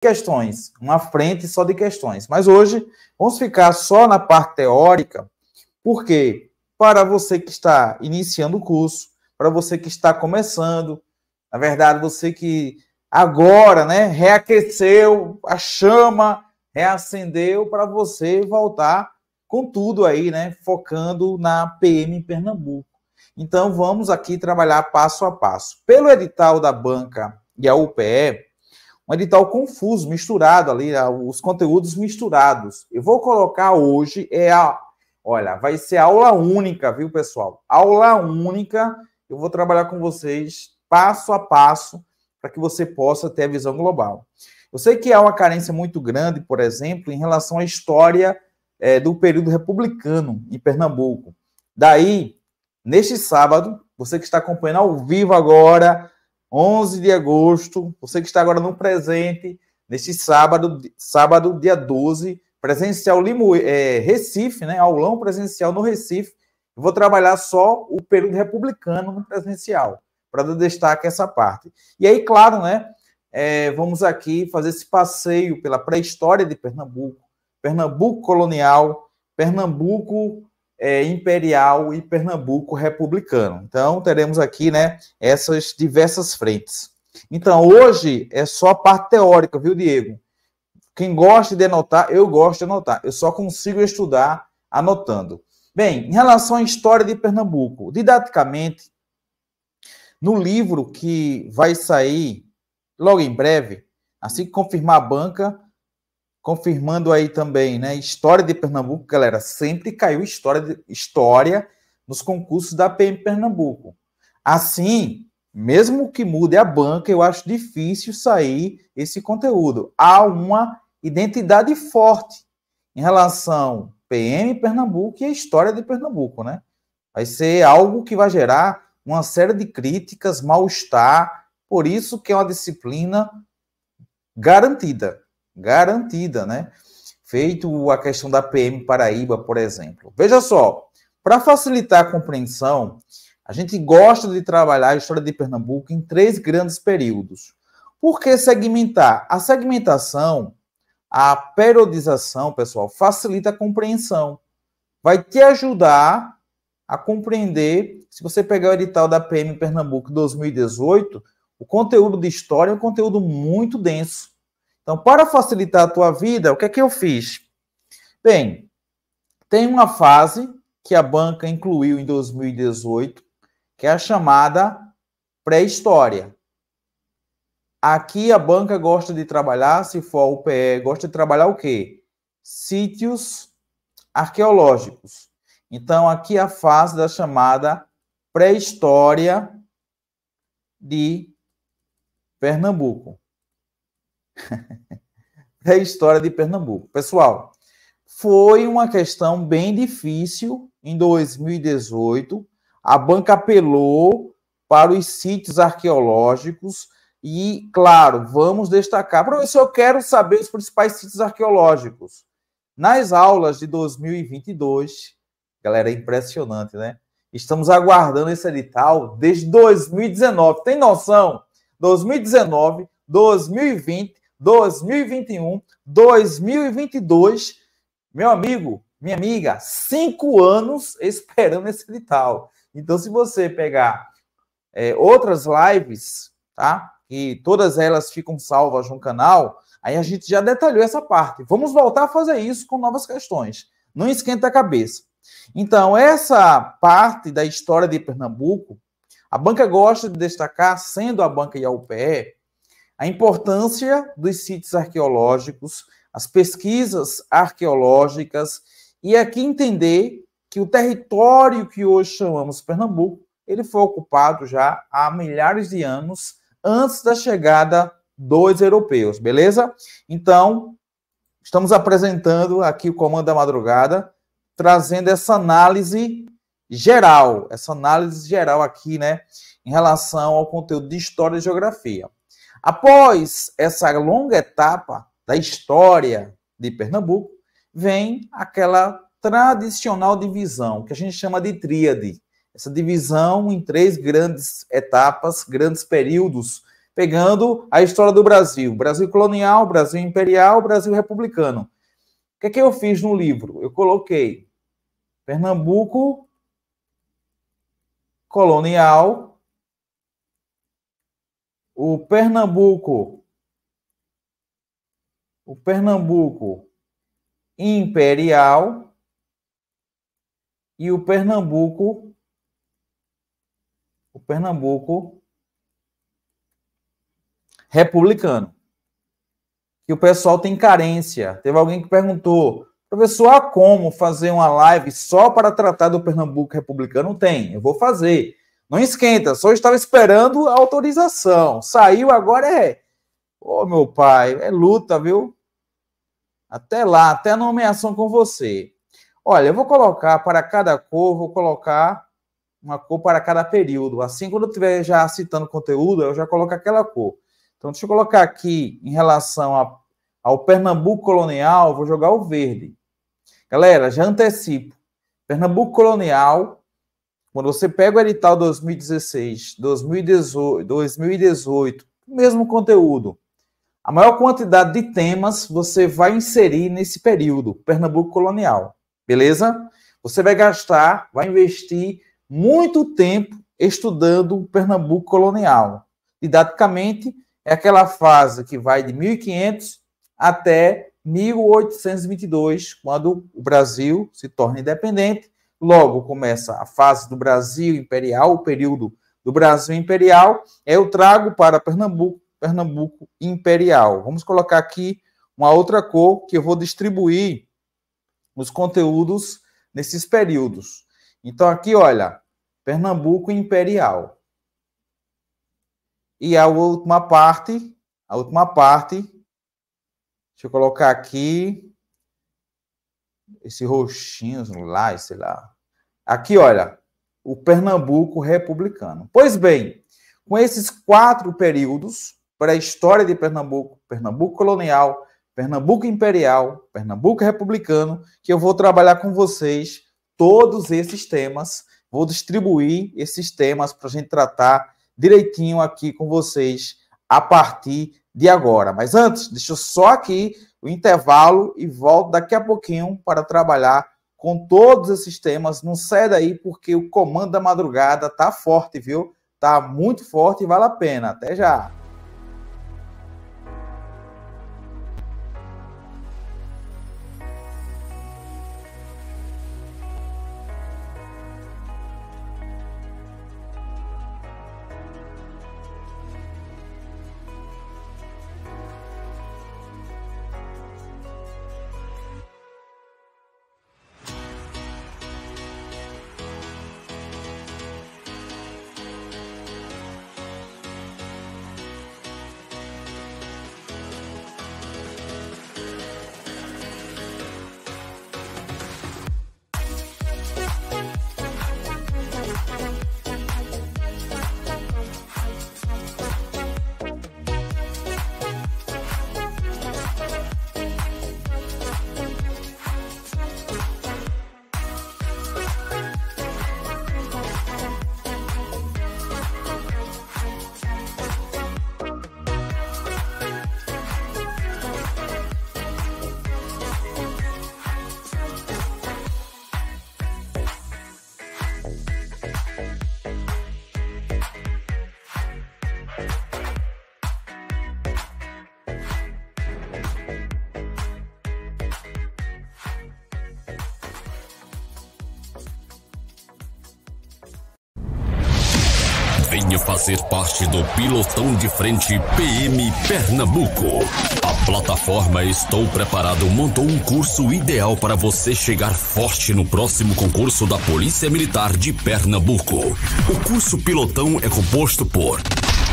questões, uma frente só de questões. Mas hoje vamos ficar só na parte teórica, porque para você que está iniciando o curso, para você que está começando, na verdade, você que agora, né, reaqueceu a chama, reacendeu para você voltar com tudo aí, né, focando na PM Pernambuco. Então vamos aqui trabalhar passo a passo. Pelo edital da banca e a UPE, um edital confuso, misturado ali, né, os conteúdos misturados. Eu vou colocar hoje, é a. Olha, vai ser aula única, viu, pessoal? Aula única. Eu vou trabalhar com vocês passo a passo para que você possa ter a visão global. Eu sei que há uma carência muito grande, por exemplo, em relação à história é, do período republicano em Pernambuco. Daí, neste sábado, você que está acompanhando ao vivo agora, 11 de agosto, você que está agora no presente, neste sábado, sábado dia 12, presencial Limo, é, Recife, né? Aulão presencial no Recife. Eu vou trabalhar só o período republicano no presencial, para dar destaque a essa parte. E aí, claro, né? É, vamos aqui fazer esse passeio pela pré-história de Pernambuco, Pernambuco colonial, Pernambuco é, imperial e Pernambuco republicano. Então, teremos aqui né, essas diversas frentes. Então, hoje é só a parte teórica, viu, Diego? Quem gosta de anotar, eu gosto de anotar. Eu só consigo estudar anotando. Bem, em relação à história de Pernambuco, didaticamente, no livro que vai sair logo em breve, assim que confirmar a banca, confirmando aí também, né? História de Pernambuco, galera, sempre caiu história, de, história nos concursos da PM Pernambuco. Assim, mesmo que mude a banca, eu acho difícil sair esse conteúdo. Há uma identidade forte em relação PM Pernambuco e a história de Pernambuco, né? Vai ser algo que vai gerar uma série de críticas, mal-estar, por isso que é uma disciplina garantida garantida, né? Feito a questão da PM Paraíba, por exemplo. Veja só, para facilitar a compreensão, a gente gosta de trabalhar a história de Pernambuco em três grandes períodos. Por que segmentar? A segmentação, a periodização, pessoal, facilita a compreensão. Vai te ajudar a compreender, se você pegar o edital da PM Pernambuco 2018, o conteúdo de história é um conteúdo muito denso. Então, para facilitar a tua vida, o que é que eu fiz? Bem, tem uma fase que a banca incluiu em 2018, que é a chamada pré-história. Aqui a banca gosta de trabalhar, se for o PE, gosta de trabalhar o quê? Sítios arqueológicos. Então, aqui a fase da chamada pré-história de Pernambuco. é a história de Pernambuco. Pessoal, foi uma questão bem difícil em 2018. A banca apelou para os sítios arqueológicos e, claro, vamos destacar. Professor, eu quero saber os principais sítios arqueológicos. Nas aulas de 2022, galera, é impressionante, né? Estamos aguardando esse edital desde 2019. Tem noção? 2019, 2020 2021, 2022. Meu amigo, minha amiga, cinco anos esperando esse edital. Então, se você pegar é, outras lives, tá? E todas elas ficam salvas no canal, aí a gente já detalhou essa parte. Vamos voltar a fazer isso com novas questões. Não esquenta a cabeça. Então, essa parte da história de Pernambuco, a banca gosta de destacar, sendo a banca IAUPE, a importância dos sítios arqueológicos, as pesquisas arqueológicas e aqui entender que o território que hoje chamamos Pernambuco, ele foi ocupado já há milhares de anos antes da chegada dos europeus, beleza? Então, estamos apresentando aqui o Comando da Madrugada, trazendo essa análise geral, essa análise geral aqui, né, em relação ao conteúdo de história e geografia. Após essa longa etapa da história de Pernambuco, vem aquela tradicional divisão, que a gente chama de tríade. Essa divisão em três grandes etapas, grandes períodos, pegando a história do Brasil: Brasil colonial, Brasil imperial, Brasil republicano. O que, é que eu fiz no livro? Eu coloquei Pernambuco colonial, o Pernambuco. O Pernambuco Imperial e o Pernambuco o Pernambuco republicano. Que o pessoal tem carência. Teve alguém que perguntou: "Professor, há como fazer uma live só para tratar do Pernambuco republicano?" Tem, eu vou fazer. Não esquenta, só estava esperando a autorização. Saiu, agora é. Ô, oh, meu pai, é luta, viu? Até lá, até a nomeação com você. Olha, eu vou colocar para cada cor, vou colocar uma cor para cada período. Assim, quando eu estiver já citando conteúdo, eu já coloco aquela cor. Então, deixa eu colocar aqui em relação a, ao Pernambuco Colonial, vou jogar o verde. Galera, já antecipo. Pernambuco Colonial quando você pega o edital 2016, 2018, 2018, mesmo conteúdo, a maior quantidade de temas você vai inserir nesse período, Pernambuco colonial, beleza? Você vai gastar, vai investir muito tempo estudando Pernambuco colonial. Didaticamente, é aquela fase que vai de 1500 até 1822, quando o Brasil se torna independente Logo começa a fase do Brasil Imperial, o período do Brasil Imperial. Eu trago para Pernambuco, Pernambuco Imperial. Vamos colocar aqui uma outra cor que eu vou distribuir os conteúdos nesses períodos. Então aqui, olha, Pernambuco Imperial. E a última parte, a última parte, deixa eu colocar aqui, esse roxinho lá, sei lá. Aqui, olha, o Pernambuco republicano. Pois bem, com esses quatro períodos para a história de Pernambuco, Pernambuco colonial, Pernambuco imperial, Pernambuco republicano, que eu vou trabalhar com vocês todos esses temas, vou distribuir esses temas para a gente tratar direitinho aqui com vocês a partir de agora. Mas antes, deixa eu só aqui o intervalo e volto daqui a pouquinho para trabalhar com todos esses temas. Não sai daí porque o comando da madrugada tá forte, viu? Tá muito forte e vale a pena. Até já. fazer parte do Pilotão de Frente PM Pernambuco. A plataforma Estou Preparado montou um curso ideal para você chegar forte no próximo concurso da Polícia Militar de Pernambuco. O curso Pilotão é composto por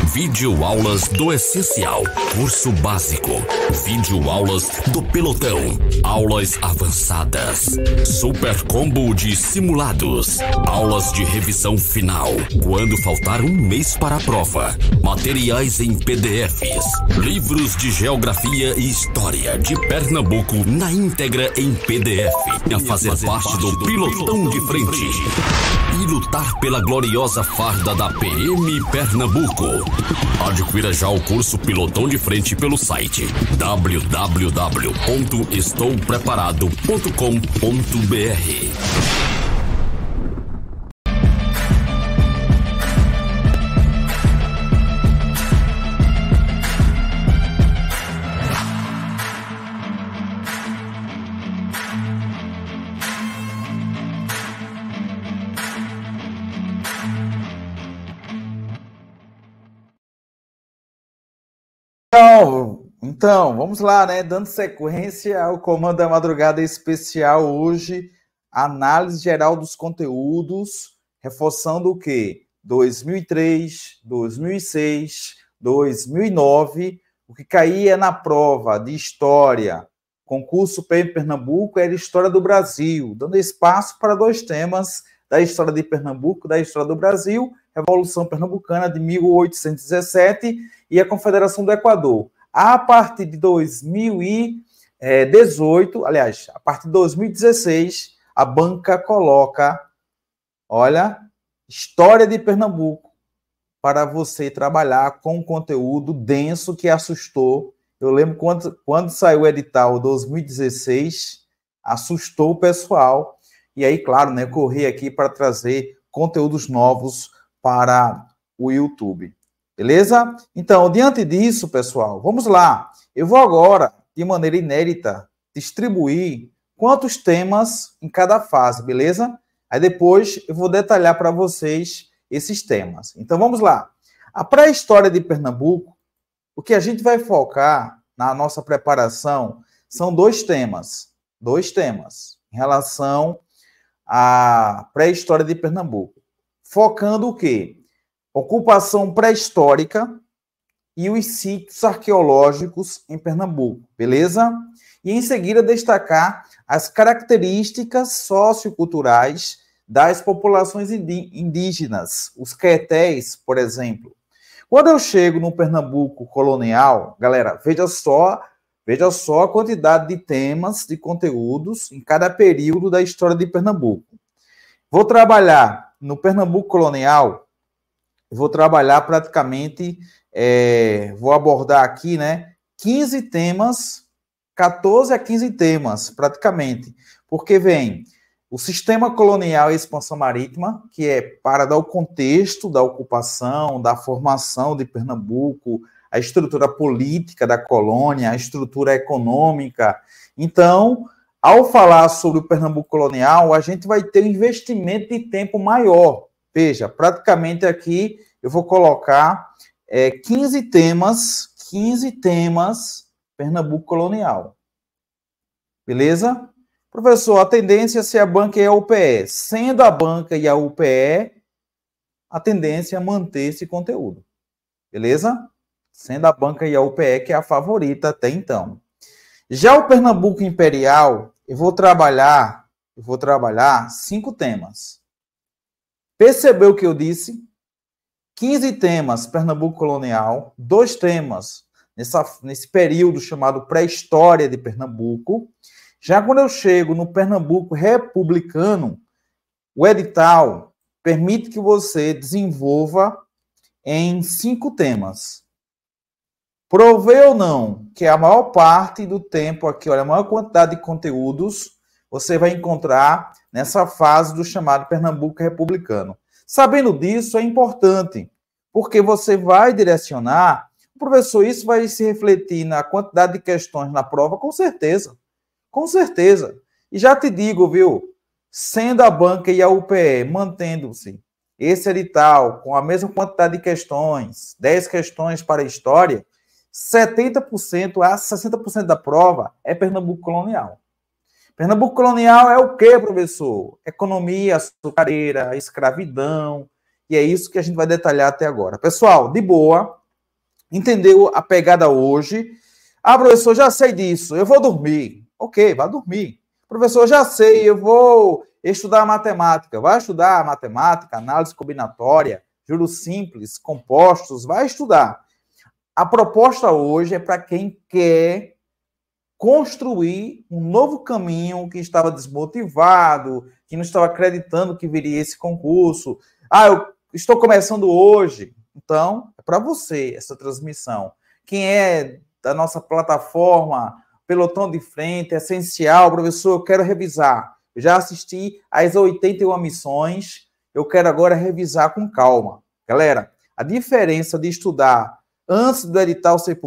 Vídeo aulas do essencial, curso básico, vídeo aulas do pelotão, aulas avançadas, super combo de simulados, aulas de revisão final, quando faltar um mês para a prova, materiais em PDFs, livros de geografia e história de Pernambuco na íntegra em PDF, a fazer, parte, do, pelotão pilotão de frente e lutar pela gloriosa farda da PM Pernambuco. Adquira já o curso Pilotão de Frente pelo site www.estoupreparado.com.br. Bom, então, então, vamos lá, né? Dando sequência ao Comando da Madrugada Especial hoje, análise geral dos conteúdos, reforçando o que? 2003, 2006, 2009, o que caía é na prova de história, concurso PM Pernambuco era História do Brasil, dando espaço para dois temas da história de Pernambuco, da história do Brasil, Revolução Pernambucana de 1817 e a Confederação do Equador. A partir de 2018, aliás, a partir de 2016, a banca coloca, olha, história de Pernambuco para você trabalhar com conteúdo denso que assustou. Eu lembro quando, quando saiu o edital 2016, assustou o pessoal. E aí, claro, né, corri aqui para trazer conteúdos novos para o YouTube. Beleza? Então, diante disso, pessoal, vamos lá. Eu vou agora, de maneira inédita, distribuir quantos temas em cada fase, beleza? Aí depois eu vou detalhar para vocês esses temas. Então vamos lá. A pré-história de Pernambuco, o que a gente vai focar na nossa preparação são dois temas, dois temas em relação à pré-história de Pernambuco. Focando o quê? ocupação pré-histórica e os sítios arqueológicos em Pernambuco, beleza? E em seguida destacar as características socioculturais das populações indígenas, os quetés, por exemplo. Quando eu chego no Pernambuco colonial, galera, veja só, veja só a quantidade de temas, de conteúdos em cada período da história de Pernambuco. Vou trabalhar no Pernambuco colonial vou trabalhar praticamente, é, vou abordar aqui, né, 15 temas, 14 a 15 temas, praticamente, porque vem o sistema colonial e expansão marítima, que é para dar o contexto da ocupação, da formação de Pernambuco, a estrutura política da colônia, a estrutura econômica. Então, ao falar sobre o Pernambuco colonial, a gente vai ter um investimento de tempo maior, Veja, praticamente aqui eu vou colocar é, 15 temas, 15 temas Pernambuco colonial. Beleza? Professor, a tendência é ser a banca e a UPE. Sendo a banca e a UPE, a tendência é manter esse conteúdo. Beleza? Sendo a banca e a UPE, que é a favorita até então. Já o Pernambuco Imperial, eu vou trabalhar, eu vou trabalhar cinco temas. Percebeu o que eu disse? 15 temas Pernambuco colonial, dois temas nessa, nesse período chamado pré-história de Pernambuco. Já quando eu chego no Pernambuco republicano, o edital permite que você desenvolva em cinco temas. Prover ou não, que a maior parte do tempo aqui, olha, a maior quantidade de conteúdos você vai encontrar nessa fase do chamado Pernambuco republicano. Sabendo disso, é importante, porque você vai direcionar, professor, isso vai se refletir na quantidade de questões na prova, com certeza. Com certeza. E já te digo, viu? Sendo a banca e a UPE mantendo-se esse edital com a mesma quantidade de questões, 10 questões para a história, 70% a 60% da prova é Pernambuco colonial. Pernambuco colonial é o quê, professor? Economia açucareira, escravidão, e é isso que a gente vai detalhar até agora. Pessoal, de boa, entendeu a pegada hoje? Ah, professor, já sei disso, eu vou dormir. Ok, vá dormir. Professor, já sei, eu vou estudar matemática. Vai estudar matemática, análise combinatória, juros simples, compostos, vai estudar. A proposta hoje é para quem quer construir um novo caminho que estava desmotivado, que não estava acreditando que viria esse concurso. Ah, eu estou começando hoje. Então, é para você essa transmissão. Quem é da nossa plataforma Pelotão de Frente, essencial, professor, eu quero revisar. Eu já assisti às 81 missões, eu quero agora revisar com calma. Galera, a diferença de estudar antes do edital ser publicado